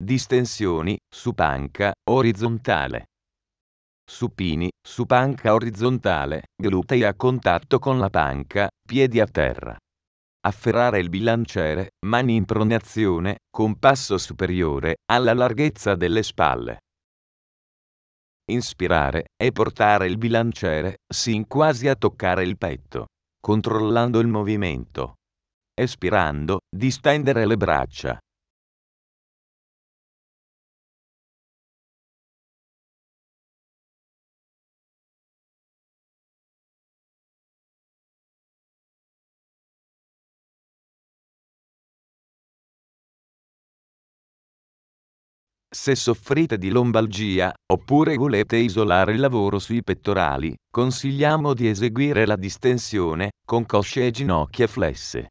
Distensioni, su panca, orizzontale. Supini, su panca orizzontale, glutei a contatto con la panca, piedi a terra. Afferrare il bilanciere, mani in pronazione, con passo superiore, alla larghezza delle spalle. Inspirare, e portare il bilanciere, sin quasi a toccare il petto. Controllando il movimento. Espirando, distendere le braccia. Se soffrite di lombalgia, oppure volete isolare il lavoro sui pettorali, consigliamo di eseguire la distensione, con cosce e ginocchia flesse.